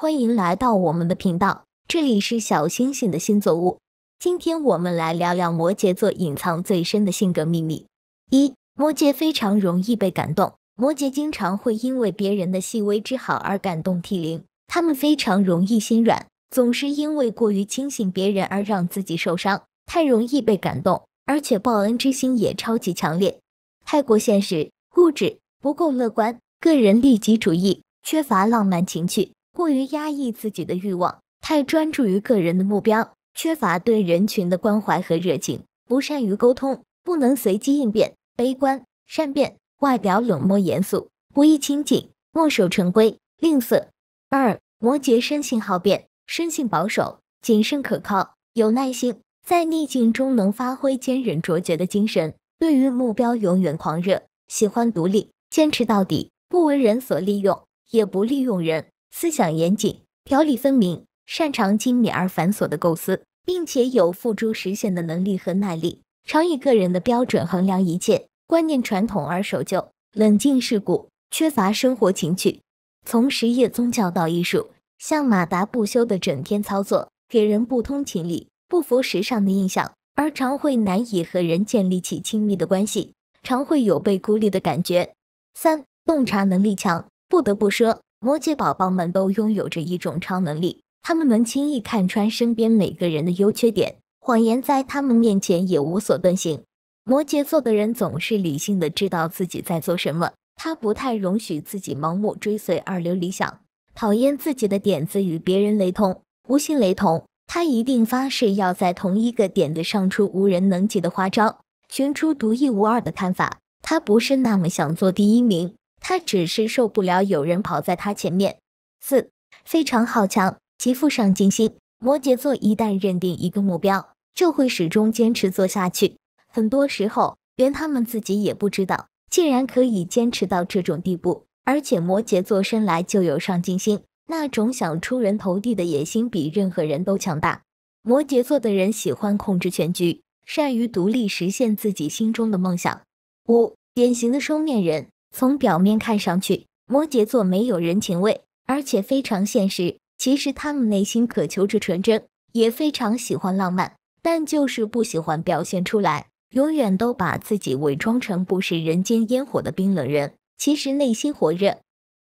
欢迎来到我们的频道，这里是小星星的星座屋。今天我们来聊聊摩羯座隐藏最深的性格秘密。一、摩羯非常容易被感动，摩羯经常会因为别人的细微之好而感动涕零，他们非常容易心软，总是因为过于轻信别人而让自己受伤。太容易被感动，而且报恩之心也超级强烈。太过现实、物质，不够乐观、个人利己主义、缺乏浪漫情趣。过于压抑自己的欲望，太专注于个人的目标，缺乏对人群的关怀和热情，不善于沟通，不能随机应变，悲观，善变，外表冷漠严肃，不易亲近，墨守成规，吝啬。二摩羯生性好变，生性保守，谨慎可靠，有耐心，在逆境中能发挥坚韧卓绝的精神，对于目标永远狂热，喜欢独立，坚持到底，不为人所利用，也不利用人。思想严谨，条理分明，擅长精密而繁琐的构思，并且有付诸实现的能力和耐力。常以个人的标准衡量一切，观念传统而守旧，冷静世故，缺乏生活情趣。从实业、宗教到艺术，像马达不休的整天操作，给人不通情理、不服时尚的印象，而常会难以和人建立起亲密的关系，常会有被孤立的感觉。三，洞察能力强，不得不说。摩羯宝宝们都拥有着一种超能力，他们能轻易看穿身边每个人的优缺点，谎言在他们面前也无所遁形。摩羯座的人总是理性的知道自己在做什么，他不太容许自己盲目追随二流理想，讨厌自己的点子与别人雷同，不信雷同，他一定发誓要在同一个点子上出无人能及的花招，寻出独一无二的看法。他不是那么想做第一名。他只是受不了有人跑在他前面。四非常好强，极富上进心。摩羯座一旦认定一个目标，就会始终坚持做下去。很多时候，连他们自己也不知道，竟然可以坚持到这种地步。而且，摩羯座生来就有上进心，那种想出人头地的野心比任何人都强大。摩羯座的人喜欢控制全局，善于独立实现自己心中的梦想。五典型的双面人。从表面看上去，摩羯座没有人情味，而且非常现实。其实他们内心渴求着纯真，也非常喜欢浪漫，但就是不喜欢表现出来，永远都把自己伪装成不食人间烟火的冰冷人。其实内心火热。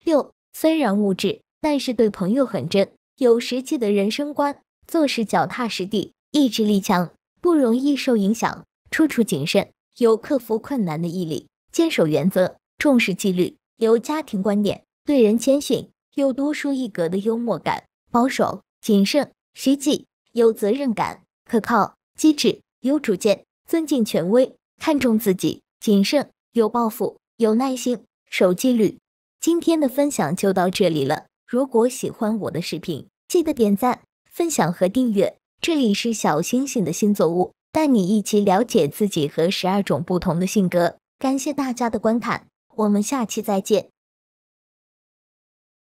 六虽然物质，但是对朋友很真，有实际的人生观，做事脚踏实地，意志力强，不容易受影响，处处谨慎，有克服困难的毅力，坚守原则。重视纪律，有家庭观念，对人谦逊，有独树一格的幽默感，保守、谨慎、实际，有责任感，可靠、机智，有主见，尊敬权威，看重自己，谨慎，有抱负，有耐心，守纪律。今天的分享就到这里了。如果喜欢我的视频，记得点赞、分享和订阅。这里是小星星的星座物，带你一起了解自己和十二种不同的性格。感谢大家的观看。我们下期再见。